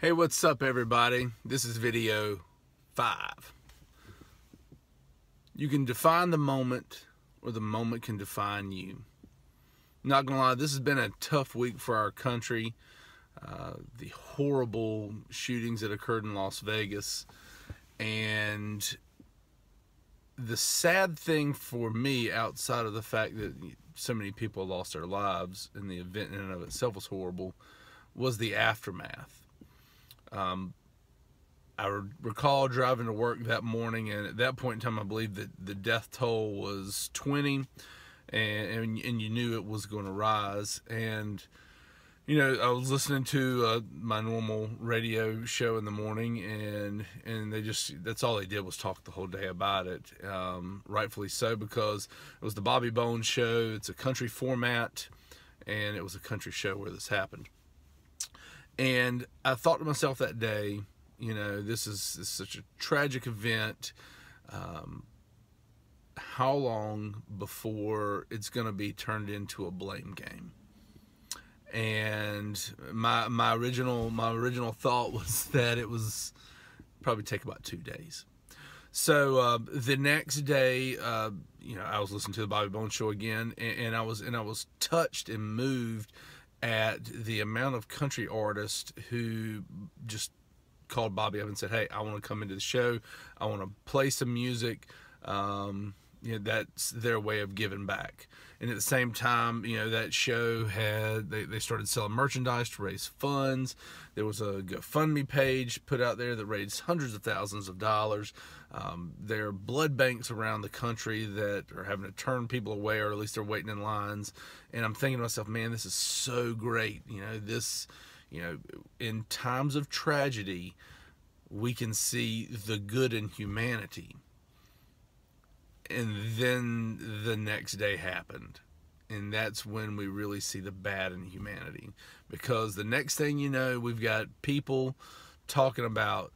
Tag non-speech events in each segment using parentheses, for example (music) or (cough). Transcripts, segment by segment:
Hey, what's up everybody? This is video five. You can define the moment or the moment can define you. not gonna lie, this has been a tough week for our country. Uh, the horrible shootings that occurred in Las Vegas. And the sad thing for me, outside of the fact that so many people lost their lives and the event in and of itself was horrible, was the aftermath um, I recall driving to work that morning, and at that point in time, I believe that the death toll was 20, and and, and you knew it was going to rise. And you know, I was listening to uh, my normal radio show in the morning, and and they just that's all they did was talk the whole day about it. Um, rightfully so, because it was the Bobby Bones show. It's a country format, and it was a country show where this happened. And I thought to myself that day, you know, this is, this is such a tragic event. Um, how long before it's going to be turned into a blame game? And my my original my original thought (laughs) was that it was probably take about two days. So uh, the next day, uh, you know, I was listening to the Bobby Bones show again, and, and, I was and I was touched and moved at the amount of country artists who just called Bobby up and said, "Hey, I want to come into the show. I want to play some music." Um, you know, that's their way of giving back. And at the same time, you know, that show had, they, they started selling merchandise to raise funds. There was a GoFundMe page put out there that raised hundreds of thousands of dollars. Um, there are blood banks around the country that are having to turn people away, or at least they're waiting in lines. And I'm thinking to myself, man, this is so great. You know, this, you know, in times of tragedy, we can see the good in humanity and then the next day happened and that's when we really see the bad in humanity because the next thing you know we've got people talking about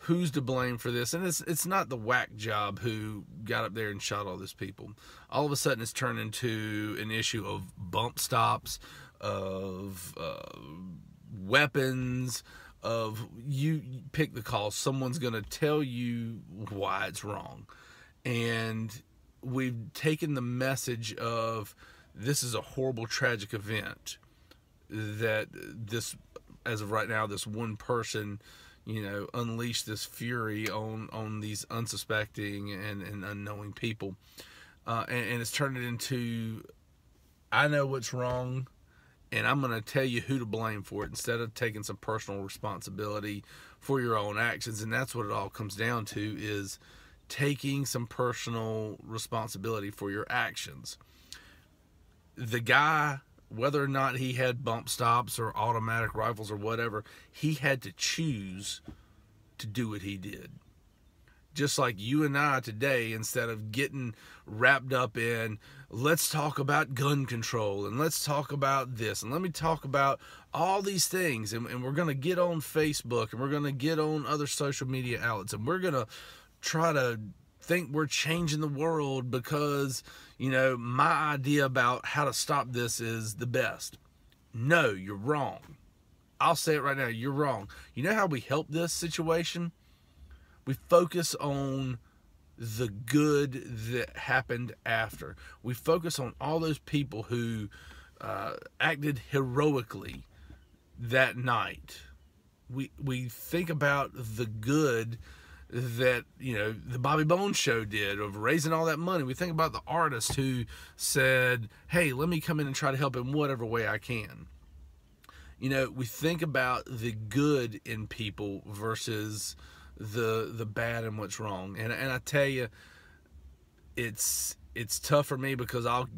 who's to blame for this and it's it's not the whack job who got up there and shot all these people all of a sudden it's turned into an issue of bump stops of uh, weapons of you pick the call someone's going to tell you why it's wrong and we've taken the message of this is a horrible tragic event that this as of right now this one person you know unleashed this fury on on these unsuspecting and, and unknowing people uh, and, and it's turned it into i know what's wrong and i'm going to tell you who to blame for it instead of taking some personal responsibility for your own actions and that's what it all comes down to is taking some personal responsibility for your actions. The guy, whether or not he had bump stops or automatic rifles or whatever, he had to choose to do what he did. Just like you and I today, instead of getting wrapped up in, let's talk about gun control and let's talk about this and let me talk about all these things. And, and we're going to get on Facebook and we're going to get on other social media outlets and we're going to try to think we're changing the world because, you know, my idea about how to stop this is the best. No, you're wrong. I'll say it right now, you're wrong. You know how we help this situation? We focus on the good that happened after. We focus on all those people who uh, acted heroically that night. We, we think about the good that you know the Bobby Bones show did of raising all that money. We think about the artist who said, "Hey, let me come in and try to help in whatever way I can." You know, we think about the good in people versus the the bad and what's wrong. And and I tell you, it's it's tough for me because I'll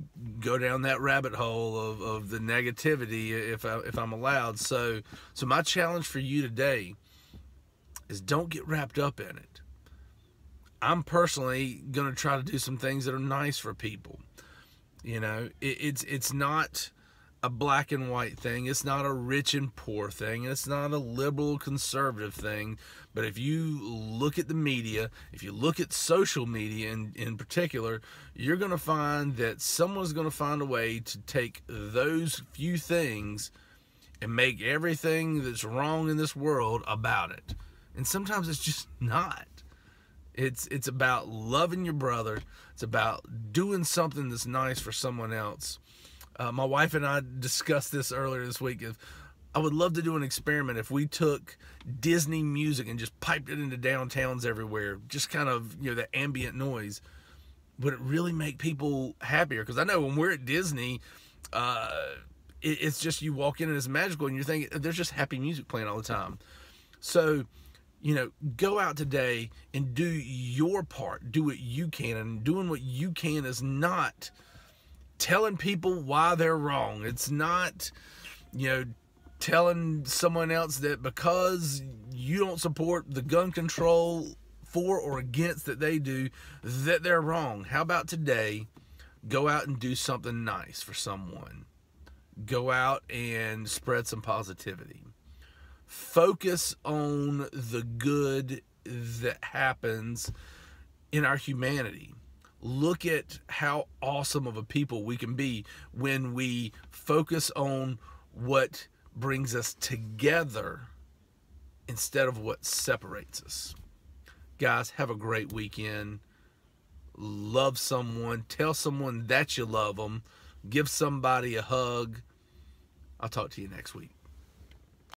go down that rabbit hole of, of the negativity if I, if I'm allowed. So so my challenge for you today is don't get wrapped up in it. I'm personally going to try to do some things that are nice for people. You know, it, it's it's not a black and white thing. It's not a rich and poor thing. It's not a liberal conservative thing. But if you look at the media, if you look at social media in, in particular, you're going to find that someone's going to find a way to take those few things and make everything that's wrong in this world about it and sometimes it's just not. It's it's about loving your brother. It's about doing something that's nice for someone else. Uh, my wife and I discussed this earlier this week. If I would love to do an experiment if we took Disney music and just piped it into downtowns everywhere, just kind of you know the ambient noise. Would it really make people happier? Because I know when we're at Disney, uh, it's just you walk in and it's magical, and you're thinking there's just happy music playing all the time. So you know, go out today and do your part. Do what you can. And doing what you can is not telling people why they're wrong. It's not, you know, telling someone else that because you don't support the gun control for or against that they do, that they're wrong. How about today? Go out and do something nice for someone. Go out and spread some positivity focus on the good that happens in our humanity. Look at how awesome of a people we can be when we focus on what brings us together instead of what separates us. Guys, have a great weekend. Love someone. Tell someone that you love them. Give somebody a hug. I'll talk to you next week.